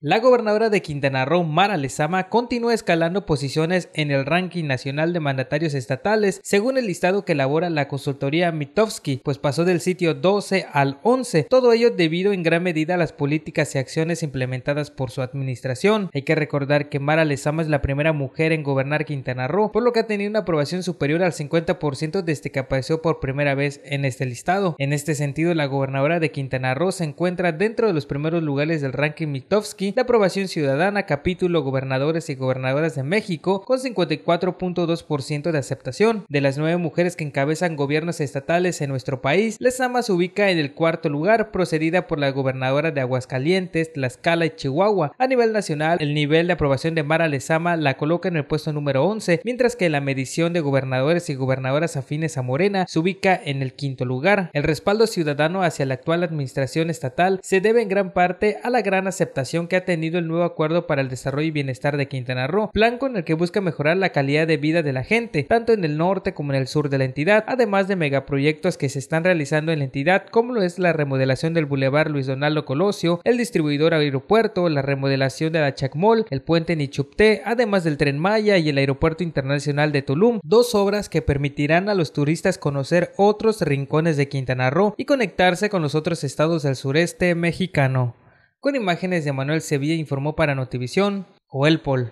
La gobernadora de Quintana Roo, Mara Lezama, continúa escalando posiciones en el ranking nacional de mandatarios estatales, según el listado que elabora la consultoría Mitofsky, pues pasó del sitio 12 al 11, todo ello debido en gran medida a las políticas y acciones implementadas por su administración. Hay que recordar que Mara Lezama es la primera mujer en gobernar Quintana Roo, por lo que ha tenido una aprobación superior al 50% desde que apareció por primera vez en este listado. En este sentido, la gobernadora de Quintana Roo se encuentra dentro de los primeros lugares del ranking Mitofsky la aprobación ciudadana capítulo gobernadores y gobernadoras de México con 54.2% de aceptación. De las nueve mujeres que encabezan gobiernos estatales en nuestro país, Lezama se ubica en el cuarto lugar, procedida por la gobernadora de Aguascalientes, Tlaxcala y Chihuahua. A nivel nacional, el nivel de aprobación de Mara Lezama la coloca en el puesto número 11, mientras que la medición de gobernadores y gobernadoras afines a Morena se ubica en el quinto lugar. El respaldo ciudadano hacia la actual administración estatal se debe en gran parte a la gran aceptación que ha tenido el nuevo acuerdo para el desarrollo y bienestar de Quintana Roo, plan con el que busca mejorar la calidad de vida de la gente, tanto en el norte como en el sur de la entidad, además de megaproyectos que se están realizando en la entidad, como lo es la remodelación del Boulevard Luis Donaldo Colosio, el distribuidor aeropuerto, la remodelación de la Chacmol, el puente Nichupté, además del tren Maya y el aeropuerto internacional de Tulum, dos obras que permitirán a los turistas conocer otros rincones de Quintana Roo y conectarse con los otros estados del sureste mexicano. Con imágenes de Manuel Sevilla informó para Notivisión, el Pol.